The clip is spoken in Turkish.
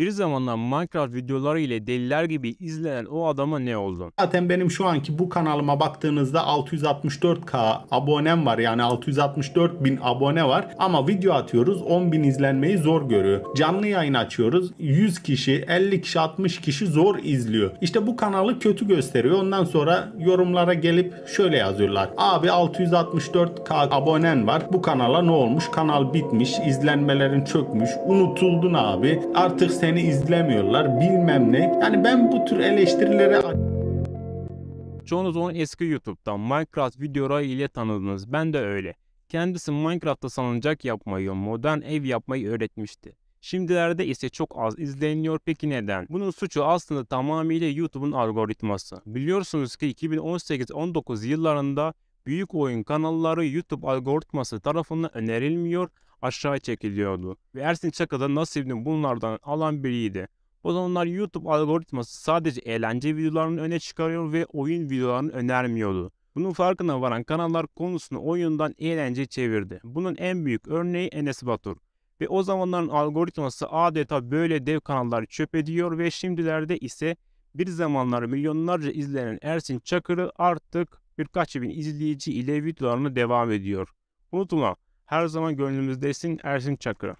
Bir zamanlar Minecraft videoları ile deliler gibi izlenen o adama ne oldu? Zaten benim şu anki bu kanalıma baktığınızda 664k abonem var. Yani 664 bin abone var. Ama video atıyoruz 10 bin izlenmeyi zor görüyor. Canlı yayın açıyoruz. 100 kişi, 50 kişi, 60 kişi zor izliyor. İşte bu kanalı kötü gösteriyor. Ondan sonra yorumlara gelip şöyle yazıyorlar. Abi 664k abonen var. Bu kanala ne olmuş? Kanal bitmiş. izlenmelerin çökmüş. Unutuldun abi. Artık sen seni izlemiyorlar bilmem ne. Yani ben bu tür eleştirilere Çoğunuz onu eski YouTube'dan Minecraft videoları ile tanıdınız. Ben de öyle. Kendisi Minecraft'ta salıncak yapmayı, modern ev yapmayı öğretmişti. Şimdilerde ise çok az izleniyor. Peki neden? Bunun suçu aslında tamamıyla YouTube'un algoritması. Biliyorsunuz ki 2018-19 yıllarında büyük oyun kanalları YouTube algoritması tarafından önerilmiyor aşağı çekiliyordu ve Ersin Çakal da nasibini bunlardan alan biriydi. O zamanlar YouTube algoritması sadece eğlence videolarını öne çıkarıyor ve oyun videolarını önermiyordu. Bunun farkına varan kanallar konusunu oyundan eğlence çevirdi. Bunun en büyük örneği Enes Batur. Ve o zamanların algoritması adeta böyle dev kanalları çöp ediyor ve şimdilerde ise bir zamanlar milyonlarca izlenen Ersin Çakır'ı artık birkaç bin izleyici ile videolarını devam ediyor. Unutma her zaman gönlümüzdesin Ersin Çakra.